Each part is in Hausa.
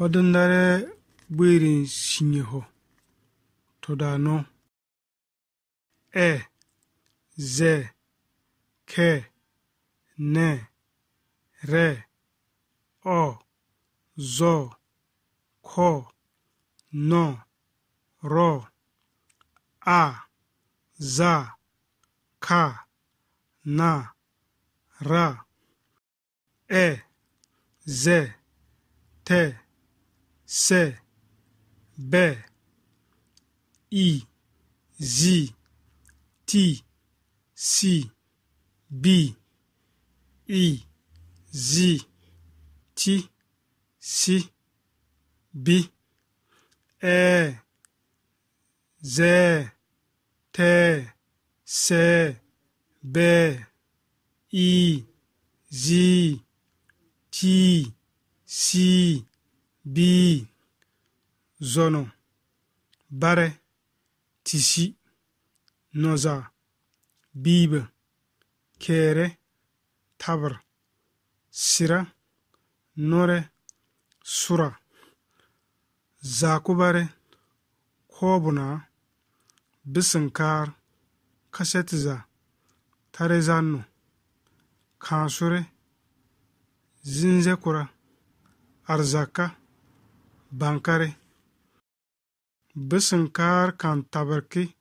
hodindare bwirin sinyeho todano e ze ke ne re o zo ko no ro a za ka na ra e ze te se, be, i, zi, ti, si, bi, i, zi, ti, si, bi, e, ze, te, se, be, i, zi, ti, si, bii zono bare tisi noza biiba keere tabr sira nore sura zakubare kobuna bisinkaar kasetiza tarezannu kansure zinze kura arzaka bankare bisinkaar kan tabirki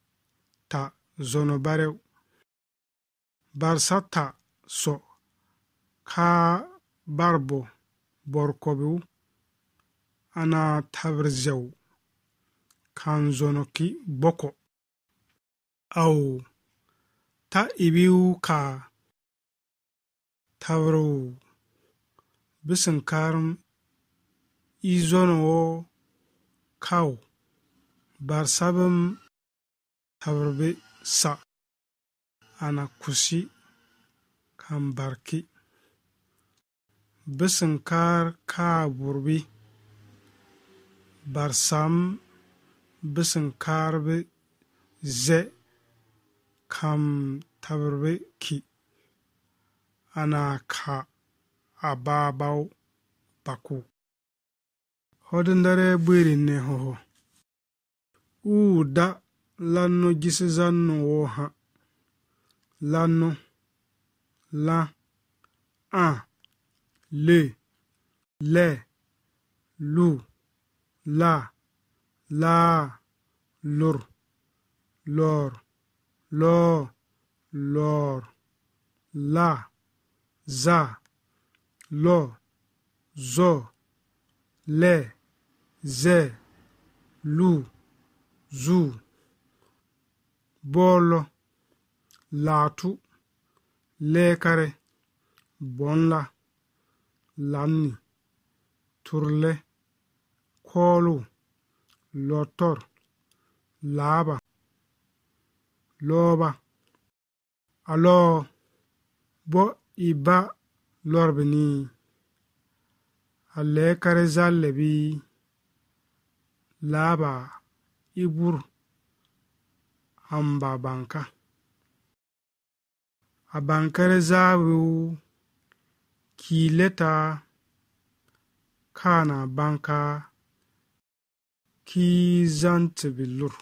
ta zonobarew barsa ta so kaa barbo borkobew ana tabirzew kan zonoki gboko aw ta ibiw ka tabirw bisinkaarum izonowo kaw barsabam tabarbe sa ana kusi kan barki bisinkar kaa burbi barsam bisinkarbi ze kam tabirbi ki ana ka ababau baku hodendare bwirinne hoho uuda lanno gisizanno woha lanụ la a le le lu la laa lor lor loo la za lo zọọ le ze lu zu boolo laatu leekare bonla lanni turle koolu lottor laaba looba aloo bo iba lorbe ni alleekare zalle bii laba ibur hamba banka a bankar zawo kileta kana banka ki zantibillur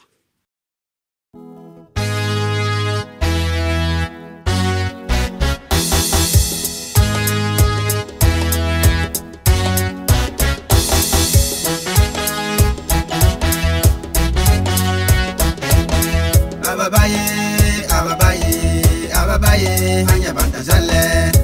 Banda batallale.